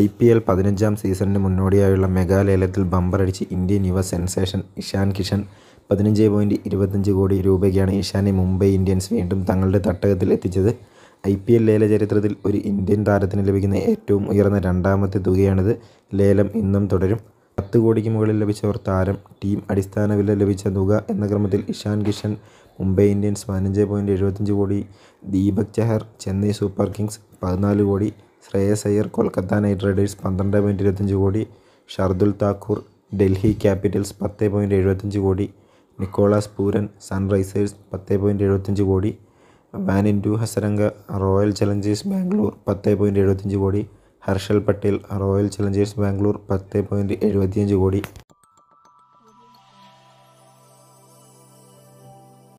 I P L പതിനഞ്ചാം സീസണിന് മുന്നോടിയായുള്ള മെഗാലേലത്തിൽ ബമ്പറടിച്ച് ഇന്ത്യൻ യുവ സെൻസേഷൻ ഇഷാൻ കിഷൻ പതിനഞ്ച് പോയിൻറ്റ് ഇരുപത്തഞ്ച് കോടി രൂപയ്ക്കാണ് ഇഷാനെ മുംബൈ ഇന്ത്യൻസ് വീണ്ടും തങ്ങളുടെ തട്ടകത്തിൽ എത്തിച്ചത് ഐ പി എൽ ലേല ചരിത്രത്തിൽ ഒരു ഇന്ത്യൻ താരത്തിന് ലഭിക്കുന്ന ഏറ്റവും ഉയർന്ന രണ്ടാമത്തെ തുകയാണിത് ലേലം ഇന്നും തുടരും പത്ത് കോടിക്ക് മുകളിൽ ലഭിച്ചവർ താരം ടീം അടിസ്ഥാന വില ലഭിച്ച തുക എന്ന ക്രമത്തിൽ ഇഷാൻ കിഷൻ മുംബൈ ഇന്ത്യൻസ് പതിനഞ്ച് പോയിൻറ്റ് എഴുപത്തഞ്ച് കോടി ദീപക് ചെഹർ ചെന്നൈ സൂപ്പർ കിങ്സ് പതിനാല് കോടി ശ്രേയസ് അയ്യർ കൊൽക്കത്ത നൈറ്റ് റൈഡേഴ്സ് പന്ത്രണ്ട് പോയിൻറ്റ് ഇരുപത്തഞ്ച് കോടി ഷർദുൽ താക്കൂർ ഡൽഹി ക്യാപിറ്റൽസ് പത്ത് പോയിൻറ്റ് എഴുപത്തഞ്ച് കോടി നിക്കോളാസ് പൂരൻ സൺറൈസേഴ്സ് പത്ത് പോയിൻറ്റ് എഴുപത്തഞ്ച് crore Wanindu Hasaranga Royal Challengers Bangalore പത്ത് പോയിൻറ്റ് എഴുപത്തഞ്ച് കോടി ഹർഷൽ പട്ടേൽ റോയൽ ചലഞ്ചേഴ്സ് ബാംഗ്ലൂർ പത്ത് പോയിൻറ്റ് എഴുപത്തിയഞ്ച് കോടി